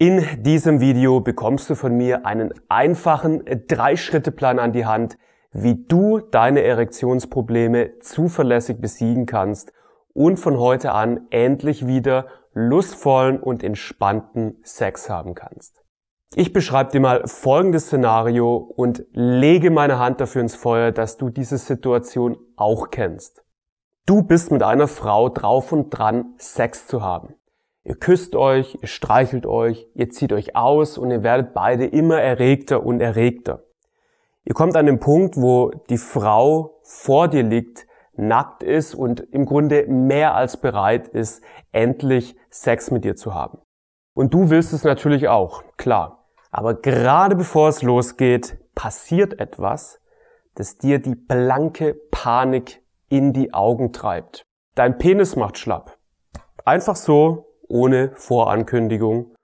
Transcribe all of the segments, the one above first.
In diesem Video bekommst du von mir einen einfachen Drei-Schritte-Plan an die Hand, wie du deine Erektionsprobleme zuverlässig besiegen kannst und von heute an endlich wieder lustvollen und entspannten Sex haben kannst. Ich beschreibe dir mal folgendes Szenario und lege meine Hand dafür ins Feuer, dass du diese Situation auch kennst. Du bist mit einer Frau drauf und dran, Sex zu haben. Ihr küsst euch, ihr streichelt euch, ihr zieht euch aus und ihr werdet beide immer erregter und erregter. Ihr kommt an den Punkt, wo die Frau vor dir liegt, nackt ist und im Grunde mehr als bereit ist, endlich Sex mit dir zu haben. Und du willst es natürlich auch, klar. Aber gerade bevor es losgeht, passiert etwas, das dir die blanke Panik in die Augen treibt. Dein Penis macht schlapp. Einfach so, ohne Vorankündigung.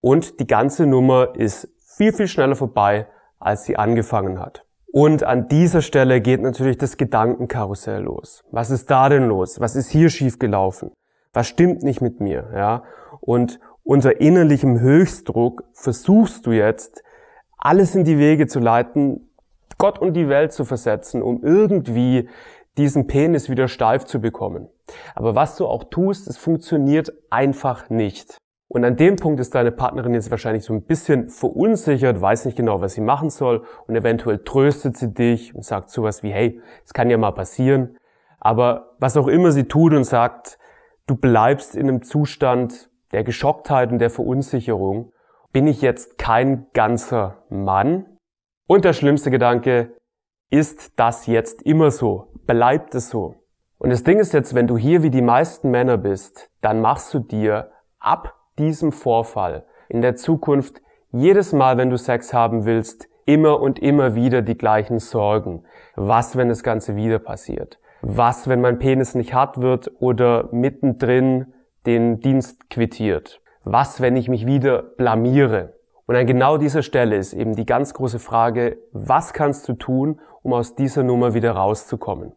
Und die ganze Nummer ist viel, viel schneller vorbei, als sie angefangen hat. Und an dieser Stelle geht natürlich das Gedankenkarussell los. Was ist da denn los? Was ist hier schiefgelaufen? Was stimmt nicht mit mir? Ja? Und unter innerlichem Höchstdruck versuchst du jetzt, alles in die Wege zu leiten, Gott und die Welt zu versetzen, um irgendwie diesen Penis wieder steif zu bekommen. Aber was du auch tust, es funktioniert einfach nicht. Und an dem Punkt ist deine Partnerin jetzt wahrscheinlich so ein bisschen verunsichert, weiß nicht genau, was sie machen soll und eventuell tröstet sie dich und sagt sowas wie, hey, es kann ja mal passieren. Aber was auch immer sie tut und sagt, du bleibst in einem Zustand der Geschocktheit und der Verunsicherung. Bin ich jetzt kein ganzer Mann? Und der schlimmste Gedanke, ist das jetzt immer so? bleibt es so. Und das Ding ist jetzt, wenn du hier wie die meisten Männer bist, dann machst du dir ab diesem Vorfall in der Zukunft jedes Mal, wenn du Sex haben willst, immer und immer wieder die gleichen Sorgen. Was, wenn das Ganze wieder passiert? Was, wenn mein Penis nicht hart wird oder mittendrin den Dienst quittiert? Was, wenn ich mich wieder blamiere? Und an genau dieser Stelle ist eben die ganz große Frage, was kannst du tun, um aus dieser Nummer wieder rauszukommen?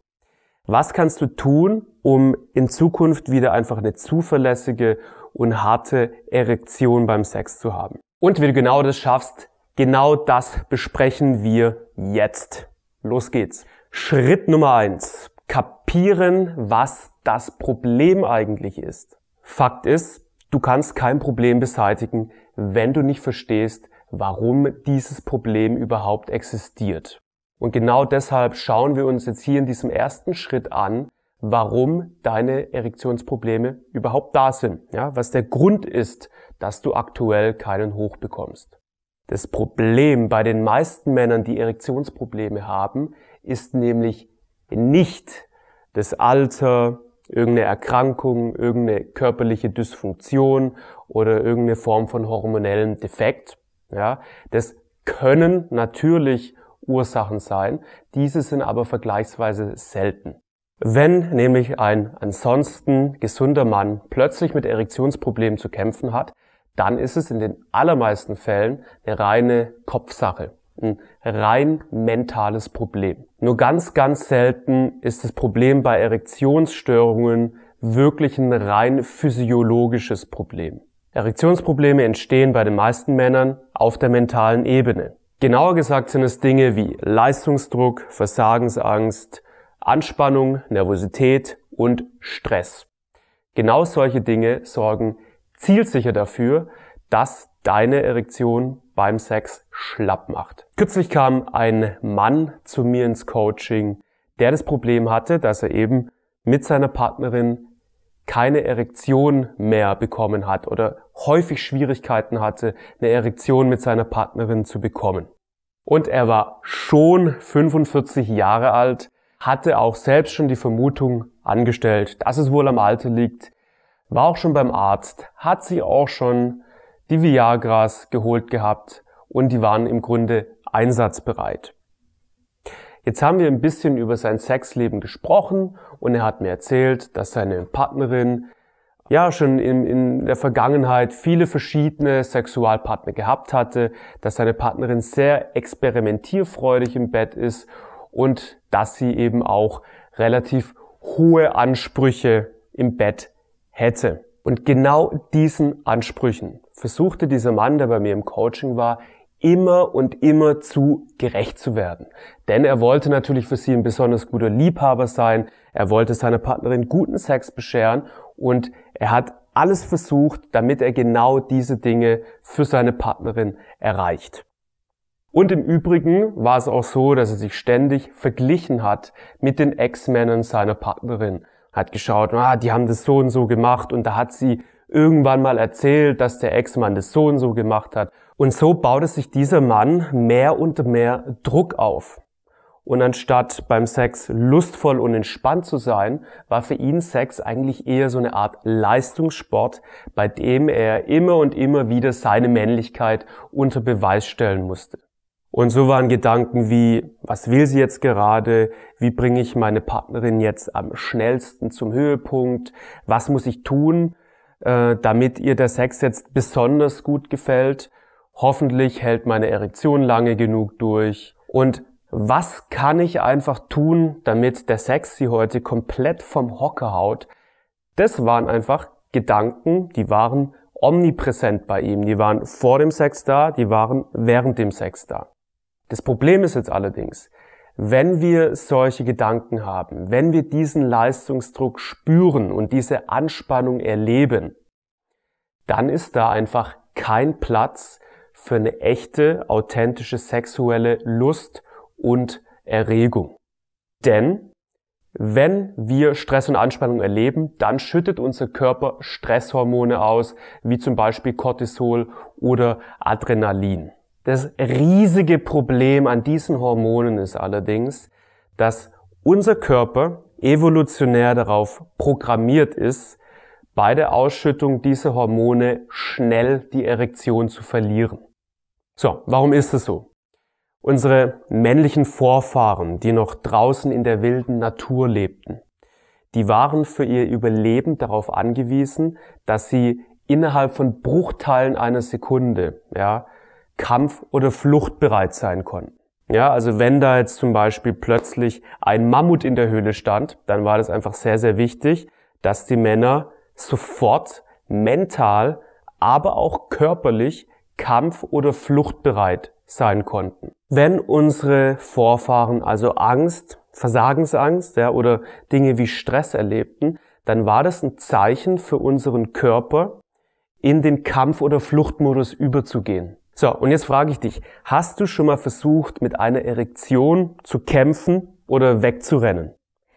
Was kannst du tun, um in Zukunft wieder einfach eine zuverlässige und harte Erektion beim Sex zu haben? Und wie du genau das schaffst, genau das besprechen wir jetzt. Los geht's. Schritt Nummer eins: Kapieren, was das Problem eigentlich ist. Fakt ist, du kannst kein Problem beseitigen, wenn du nicht verstehst, warum dieses Problem überhaupt existiert. Und genau deshalb schauen wir uns jetzt hier in diesem ersten Schritt an, warum deine Erektionsprobleme überhaupt da sind, ja, was der Grund ist, dass du aktuell keinen hoch bekommst. Das Problem bei den meisten Männern, die Erektionsprobleme haben, ist nämlich nicht das Alter, irgendeine Erkrankung, irgendeine körperliche Dysfunktion oder irgendeine Form von hormonellem Defekt. Ja, das können natürlich Ursachen sein. Diese sind aber vergleichsweise selten. Wenn nämlich ein ansonsten gesunder Mann plötzlich mit Erektionsproblemen zu kämpfen hat, dann ist es in den allermeisten Fällen eine reine Kopfsache, ein rein mentales Problem. Nur ganz, ganz selten ist das Problem bei Erektionsstörungen wirklich ein rein physiologisches Problem. Erektionsprobleme entstehen bei den meisten Männern auf der mentalen Ebene. Genauer gesagt sind es Dinge wie Leistungsdruck, Versagensangst, Anspannung, Nervosität und Stress. Genau solche Dinge sorgen zielsicher dafür, dass deine Erektion beim Sex schlapp macht. Kürzlich kam ein Mann zu mir ins Coaching, der das Problem hatte, dass er eben mit seiner Partnerin keine Erektion mehr bekommen hat oder häufig Schwierigkeiten hatte, eine Erektion mit seiner Partnerin zu bekommen. Und er war schon 45 Jahre alt, hatte auch selbst schon die Vermutung angestellt, dass es wohl am Alter liegt, war auch schon beim Arzt, hat sie auch schon die Viagras geholt gehabt und die waren im Grunde einsatzbereit. Jetzt haben wir ein bisschen über sein Sexleben gesprochen und er hat mir erzählt, dass seine Partnerin ja schon in, in der Vergangenheit viele verschiedene Sexualpartner gehabt hatte, dass seine Partnerin sehr experimentierfreudig im Bett ist und dass sie eben auch relativ hohe Ansprüche im Bett hätte. Und genau diesen Ansprüchen versuchte dieser Mann, der bei mir im Coaching war, immer und immer zu gerecht zu werden. Denn er wollte natürlich für sie ein besonders guter Liebhaber sein, er wollte seiner Partnerin guten Sex bescheren und er hat alles versucht, damit er genau diese Dinge für seine Partnerin erreicht. Und im Übrigen war es auch so, dass er sich ständig verglichen hat mit den Ex-Männern seiner Partnerin. Hat geschaut, ah, die haben das so und so gemacht und da hat sie irgendwann mal erzählt, dass der Ex-Mann das so und so gemacht hat. Und so baute sich dieser Mann mehr und mehr Druck auf. Und anstatt beim Sex lustvoll und entspannt zu sein, war für ihn Sex eigentlich eher so eine Art Leistungssport, bei dem er immer und immer wieder seine Männlichkeit unter Beweis stellen musste. Und so waren Gedanken wie, was will sie jetzt gerade? Wie bringe ich meine Partnerin jetzt am schnellsten zum Höhepunkt? Was muss ich tun, äh, damit ihr der Sex jetzt besonders gut gefällt. Hoffentlich hält meine Erektion lange genug durch. Und was kann ich einfach tun, damit der Sex sie heute komplett vom Hocker haut? Das waren einfach Gedanken, die waren omnipräsent bei ihm. Die waren vor dem Sex da, die waren während dem Sex da. Das Problem ist jetzt allerdings, wenn wir solche Gedanken haben, wenn wir diesen Leistungsdruck spüren und diese Anspannung erleben, dann ist da einfach kein Platz für eine echte, authentische sexuelle Lust und Erregung. Denn wenn wir Stress und Anspannung erleben, dann schüttet unser Körper Stresshormone aus, wie zum Beispiel Cortisol oder Adrenalin. Das riesige Problem an diesen Hormonen ist allerdings, dass unser Körper evolutionär darauf programmiert ist, bei der Ausschüttung dieser Hormone schnell die Erektion zu verlieren. So, warum ist es so? Unsere männlichen Vorfahren, die noch draußen in der wilden Natur lebten, die waren für ihr Überleben darauf angewiesen, dass sie innerhalb von Bruchteilen einer Sekunde, ja, kampf- oder fluchtbereit sein konnten. Ja, also wenn da jetzt zum Beispiel plötzlich ein Mammut in der Höhle stand, dann war das einfach sehr, sehr wichtig, dass die Männer sofort mental, aber auch körperlich kampf- oder fluchtbereit sein konnten. Wenn unsere Vorfahren also Angst, Versagensangst ja, oder Dinge wie Stress erlebten, dann war das ein Zeichen für unseren Körper, in den Kampf- oder Fluchtmodus überzugehen. So, und jetzt frage ich dich, hast du schon mal versucht, mit einer Erektion zu kämpfen oder wegzurennen?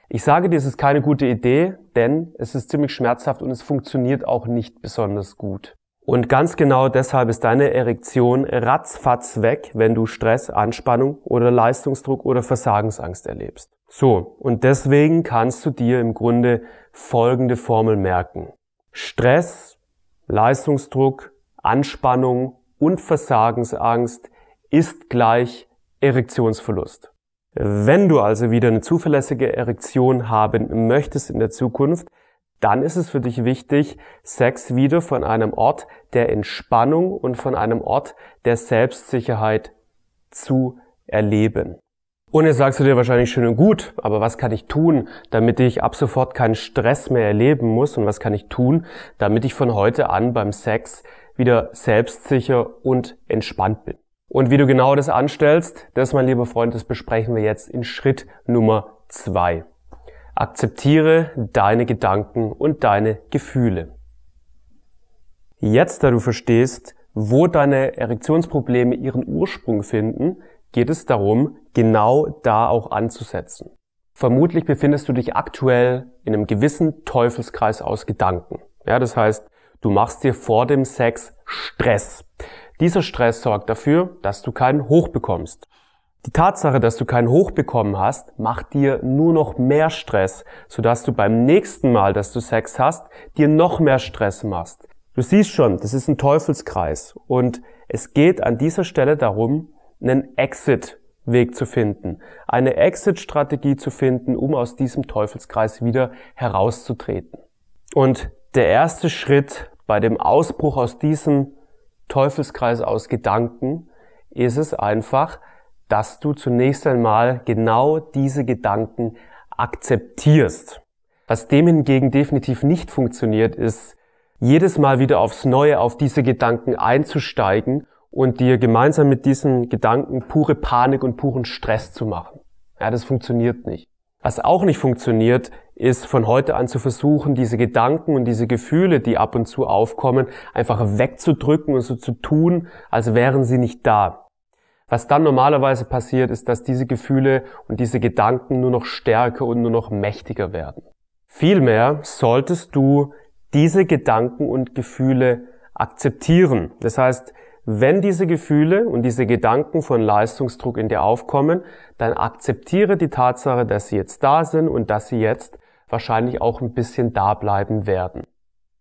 Ich sage dir, es ist keine gute Idee, denn es ist ziemlich schmerzhaft und es funktioniert auch nicht besonders gut. Und ganz genau deshalb ist deine Erektion ratzfatz weg, wenn du Stress, Anspannung oder Leistungsdruck oder Versagensangst erlebst. So, und deswegen kannst du dir im Grunde folgende Formel merken. Stress, Leistungsdruck, Anspannung und Versagensangst ist gleich Erektionsverlust. Wenn du also wieder eine zuverlässige Erektion haben möchtest in der Zukunft, dann ist es für dich wichtig, Sex wieder von einem Ort der Entspannung und von einem Ort der Selbstsicherheit zu erleben. Und jetzt sagst du dir wahrscheinlich schön und gut, aber was kann ich tun, damit ich ab sofort keinen Stress mehr erleben muss und was kann ich tun, damit ich von heute an beim Sex wieder selbstsicher und entspannt bin. Und wie du genau das anstellst, das, mein lieber Freund, das besprechen wir jetzt in Schritt Nummer zwei. Akzeptiere deine Gedanken und deine Gefühle. Jetzt, da du verstehst, wo deine Erektionsprobleme ihren Ursprung finden, geht es darum, genau da auch anzusetzen. Vermutlich befindest du dich aktuell in einem gewissen Teufelskreis aus Gedanken. Ja, das heißt, Du machst dir vor dem Sex Stress. Dieser Stress sorgt dafür, dass du keinen Hoch bekommst. Die Tatsache, dass du keinen Hoch bekommen hast, macht dir nur noch mehr Stress, sodass du beim nächsten Mal, dass du Sex hast, dir noch mehr Stress machst. Du siehst schon, das ist ein Teufelskreis und es geht an dieser Stelle darum, einen Exit-Weg zu finden, eine Exit-Strategie zu finden, um aus diesem Teufelskreis wieder herauszutreten. Und der erste Schritt bei dem Ausbruch aus diesem Teufelskreis aus Gedanken ist es einfach, dass du zunächst einmal genau diese Gedanken akzeptierst. Was dem hingegen definitiv nicht funktioniert, ist, jedes Mal wieder aufs Neue auf diese Gedanken einzusteigen und dir gemeinsam mit diesen Gedanken pure Panik und puren Stress zu machen. Ja, das funktioniert nicht. Was auch nicht funktioniert, ist von heute an zu versuchen, diese Gedanken und diese Gefühle, die ab und zu aufkommen, einfach wegzudrücken und so zu tun, als wären sie nicht da. Was dann normalerweise passiert, ist, dass diese Gefühle und diese Gedanken nur noch stärker und nur noch mächtiger werden. Vielmehr solltest du diese Gedanken und Gefühle akzeptieren. Das heißt, wenn diese Gefühle und diese Gedanken von Leistungsdruck in dir aufkommen, dann akzeptiere die Tatsache, dass sie jetzt da sind und dass sie jetzt wahrscheinlich auch ein bisschen da bleiben werden.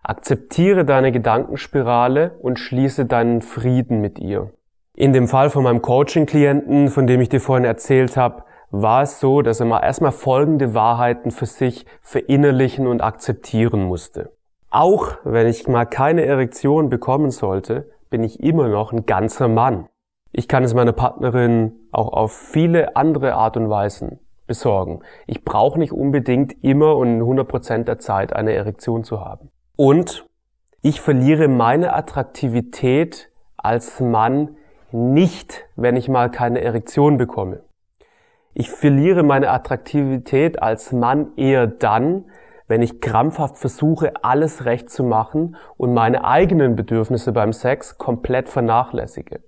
Akzeptiere deine Gedankenspirale und schließe deinen Frieden mit ihr. In dem Fall von meinem Coaching-Klienten, von dem ich dir vorhin erzählt habe, war es so, dass er mal erstmal folgende Wahrheiten für sich verinnerlichen und akzeptieren musste. Auch wenn ich mal keine Erektion bekommen sollte, bin ich immer noch ein ganzer Mann. Ich kann es meiner Partnerin auch auf viele andere Art und Weisen besorgen. Ich brauche nicht unbedingt immer und 100% der Zeit eine Erektion zu haben. Und ich verliere meine Attraktivität als Mann nicht, wenn ich mal keine Erektion bekomme. Ich verliere meine Attraktivität als Mann eher dann, wenn ich krampfhaft versuche, alles recht zu machen und meine eigenen Bedürfnisse beim Sex komplett vernachlässige.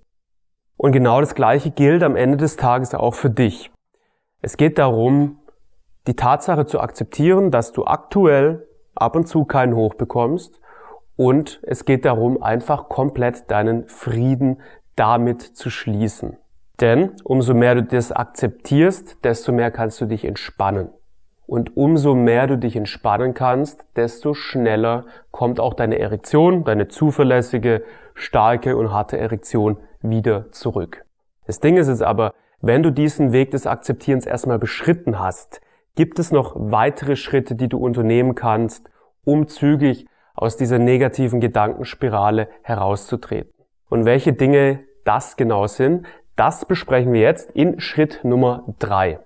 Und genau das Gleiche gilt am Ende des Tages auch für dich. Es geht darum, die Tatsache zu akzeptieren, dass du aktuell ab und zu keinen Hoch bekommst und es geht darum, einfach komplett deinen Frieden damit zu schließen. Denn umso mehr du das akzeptierst, desto mehr kannst du dich entspannen. Und umso mehr du dich entspannen kannst, desto schneller kommt auch deine Erektion, deine zuverlässige, starke und harte Erektion wieder zurück. Das Ding ist es aber, wenn du diesen Weg des Akzeptierens erstmal beschritten hast, gibt es noch weitere Schritte, die du unternehmen kannst, um zügig aus dieser negativen Gedankenspirale herauszutreten. Und welche Dinge das genau sind, das besprechen wir jetzt in Schritt Nummer drei.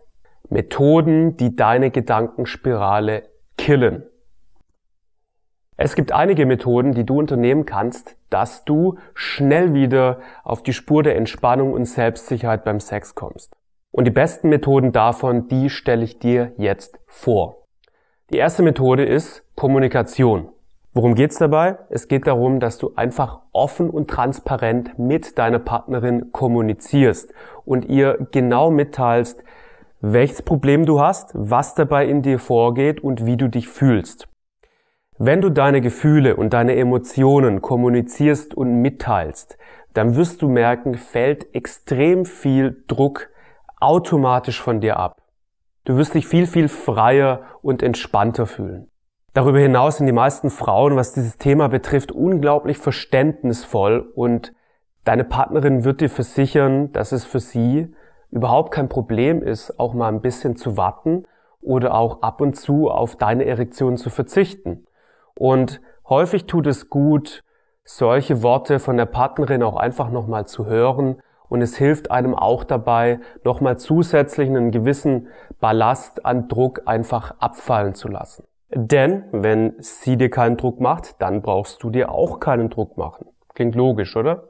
Methoden, die deine Gedankenspirale killen. Es gibt einige Methoden, die du unternehmen kannst, dass du schnell wieder auf die Spur der Entspannung und Selbstsicherheit beim Sex kommst. Und die besten Methoden davon, die stelle ich dir jetzt vor. Die erste Methode ist Kommunikation. Worum geht's dabei? Es geht darum, dass du einfach offen und transparent mit deiner Partnerin kommunizierst und ihr genau mitteilst, welches Problem du hast, was dabei in dir vorgeht und wie du dich fühlst. Wenn du deine Gefühle und deine Emotionen kommunizierst und mitteilst, dann wirst du merken, fällt extrem viel Druck automatisch von dir ab. Du wirst dich viel, viel freier und entspannter fühlen. Darüber hinaus sind die meisten Frauen, was dieses Thema betrifft, unglaublich verständnisvoll und deine Partnerin wird dir versichern, dass es für sie überhaupt kein Problem ist, auch mal ein bisschen zu warten oder auch ab und zu auf deine Erektion zu verzichten. Und häufig tut es gut, solche Worte von der Partnerin auch einfach nochmal zu hören und es hilft einem auch dabei, nochmal zusätzlich einen gewissen Ballast an Druck einfach abfallen zu lassen. Denn wenn sie dir keinen Druck macht, dann brauchst du dir auch keinen Druck machen. Klingt logisch, oder?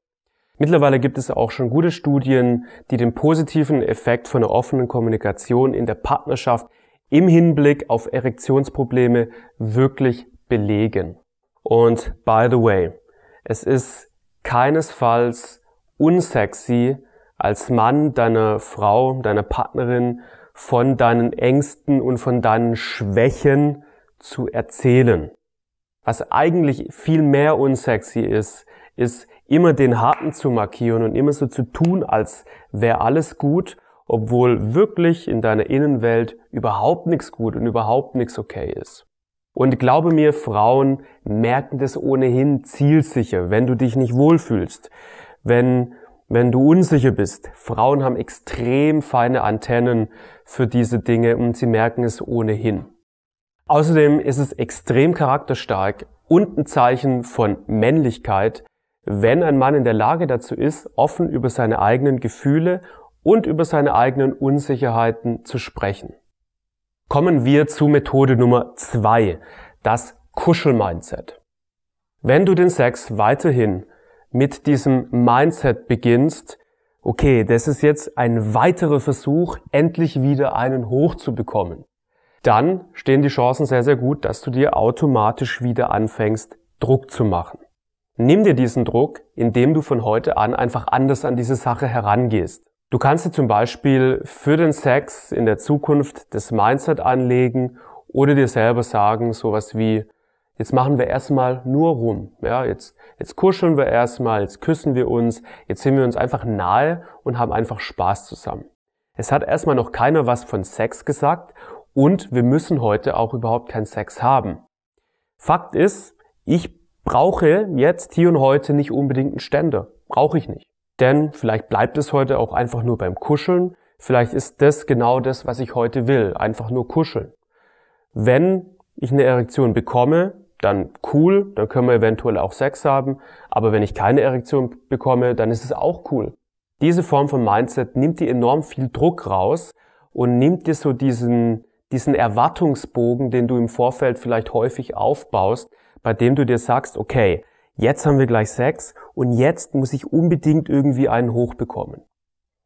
Mittlerweile gibt es auch schon gute Studien, die den positiven Effekt von einer offenen Kommunikation in der Partnerschaft im Hinblick auf Erektionsprobleme wirklich belegen. Und by the way, es ist keinesfalls unsexy, als Mann deiner Frau, deiner Partnerin von deinen Ängsten und von deinen Schwächen zu erzählen. Was eigentlich viel mehr unsexy ist, ist immer den Harten zu markieren und immer so zu tun, als wäre alles gut, obwohl wirklich in deiner Innenwelt überhaupt nichts gut und überhaupt nichts okay ist. Und glaube mir, Frauen merken das ohnehin zielsicher, wenn du dich nicht wohlfühlst, wenn, wenn du unsicher bist. Frauen haben extrem feine Antennen für diese Dinge und sie merken es ohnehin. Außerdem ist es extrem charakterstark und ein Zeichen von Männlichkeit, wenn ein Mann in der Lage dazu ist, offen über seine eigenen Gefühle und über seine eigenen Unsicherheiten zu sprechen. Kommen wir zu Methode Nummer zwei, das Kuschelmindset. Wenn du den Sex weiterhin mit diesem Mindset beginnst, okay, das ist jetzt ein weiterer Versuch, endlich wieder einen hochzubekommen, dann stehen die Chancen sehr, sehr gut, dass du dir automatisch wieder anfängst, Druck zu machen. Nimm dir diesen Druck, indem du von heute an einfach anders an diese Sache herangehst. Du kannst dir zum Beispiel für den Sex in der Zukunft das Mindset anlegen oder dir selber sagen sowas wie, jetzt machen wir erstmal nur rum. Ja, jetzt, jetzt kuscheln wir erstmal, jetzt küssen wir uns, jetzt sind wir uns einfach nahe und haben einfach Spaß zusammen. Es hat erstmal noch keiner was von Sex gesagt und wir müssen heute auch überhaupt keinen Sex haben. Fakt ist, ich brauche jetzt hier und heute nicht unbedingt einen Ständer. Brauche ich nicht. Denn vielleicht bleibt es heute auch einfach nur beim Kuscheln. Vielleicht ist das genau das, was ich heute will. Einfach nur kuscheln. Wenn ich eine Erektion bekomme, dann cool, dann können wir eventuell auch Sex haben. Aber wenn ich keine Erektion bekomme, dann ist es auch cool. Diese Form von Mindset nimmt dir enorm viel Druck raus und nimmt dir so diesen, diesen Erwartungsbogen, den du im Vorfeld vielleicht häufig aufbaust, bei dem du dir sagst, okay, jetzt haben wir gleich Sex und jetzt muss ich unbedingt irgendwie einen hochbekommen.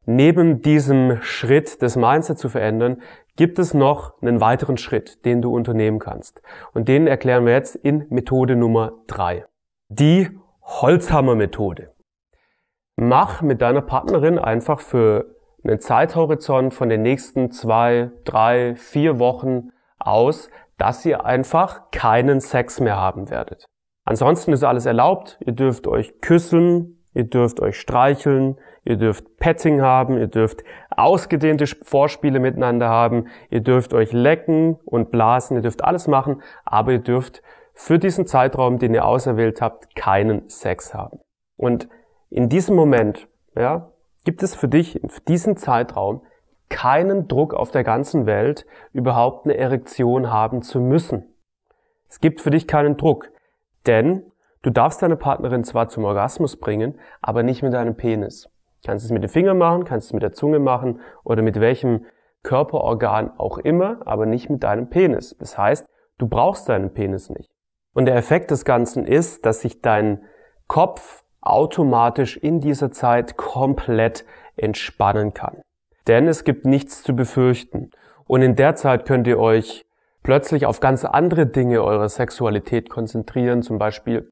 Neben diesem Schritt, das Mindset zu verändern, gibt es noch einen weiteren Schritt, den du unternehmen kannst. Und den erklären wir jetzt in Methode Nummer drei, Die Holzhammer-Methode. Mach mit deiner Partnerin einfach für einen Zeithorizont von den nächsten zwei, drei, vier Wochen aus dass ihr einfach keinen Sex mehr haben werdet. Ansonsten ist alles erlaubt. Ihr dürft euch küssen, ihr dürft euch streicheln, ihr dürft Petting haben, ihr dürft ausgedehnte Vorspiele miteinander haben, ihr dürft euch lecken und blasen, ihr dürft alles machen, aber ihr dürft für diesen Zeitraum, den ihr auserwählt habt, keinen Sex haben. Und in diesem Moment, ja, gibt es für dich, in diesem Zeitraum, keinen Druck auf der ganzen Welt, überhaupt eine Erektion haben zu müssen. Es gibt für dich keinen Druck, denn du darfst deine Partnerin zwar zum Orgasmus bringen, aber nicht mit deinem Penis. Du kannst es mit den Fingern machen, kannst es mit der Zunge machen oder mit welchem Körperorgan auch immer, aber nicht mit deinem Penis. Das heißt, du brauchst deinen Penis nicht. Und der Effekt des Ganzen ist, dass sich dein Kopf automatisch in dieser Zeit komplett entspannen kann denn es gibt nichts zu befürchten. Und in der Zeit könnt ihr euch plötzlich auf ganz andere Dinge eurer Sexualität konzentrieren, zum Beispiel,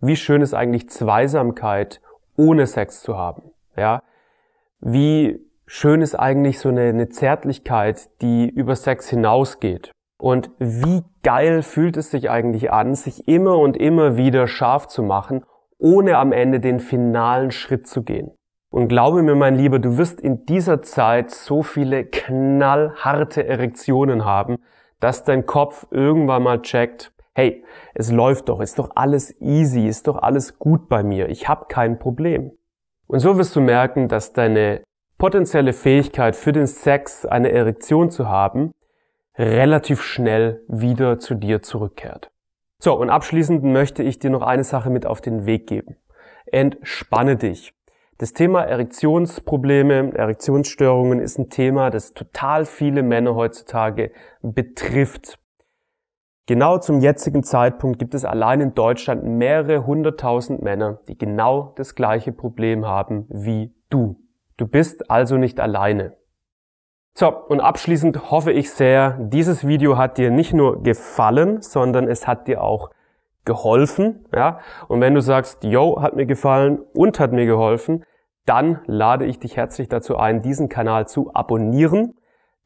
wie schön ist eigentlich Zweisamkeit ohne Sex zu haben, ja? Wie schön ist eigentlich so eine, eine Zärtlichkeit, die über Sex hinausgeht? Und wie geil fühlt es sich eigentlich an, sich immer und immer wieder scharf zu machen, ohne am Ende den finalen Schritt zu gehen? Und glaube mir, mein Lieber, du wirst in dieser Zeit so viele knallharte Erektionen haben, dass dein Kopf irgendwann mal checkt, hey, es läuft doch, ist doch alles easy, ist doch alles gut bei mir, ich habe kein Problem. Und so wirst du merken, dass deine potenzielle Fähigkeit für den Sex eine Erektion zu haben, relativ schnell wieder zu dir zurückkehrt. So, und abschließend möchte ich dir noch eine Sache mit auf den Weg geben. Entspanne dich. Das Thema Erektionsprobleme, Erektionsstörungen ist ein Thema, das total viele Männer heutzutage betrifft. Genau zum jetzigen Zeitpunkt gibt es allein in Deutschland mehrere hunderttausend Männer, die genau das gleiche Problem haben wie du. Du bist also nicht alleine. So, und abschließend hoffe ich sehr, dieses Video hat dir nicht nur gefallen, sondern es hat dir auch geholfen, ja. Und wenn du sagst, yo, hat mir gefallen und hat mir geholfen, dann lade ich dich herzlich dazu ein, diesen Kanal zu abonnieren,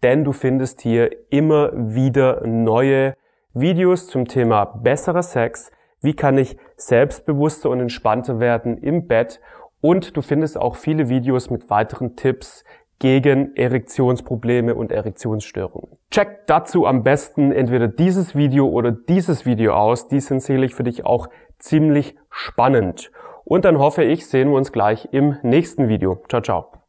denn du findest hier immer wieder neue Videos zum Thema besserer Sex, wie kann ich selbstbewusster und entspannter werden im Bett und du findest auch viele Videos mit weiteren Tipps gegen Erektionsprobleme und Erektionsstörungen. Check dazu am besten entweder dieses Video oder dieses Video aus, die sind sicherlich für dich auch ziemlich spannend. Und dann hoffe ich, sehen wir uns gleich im nächsten Video. Ciao, ciao.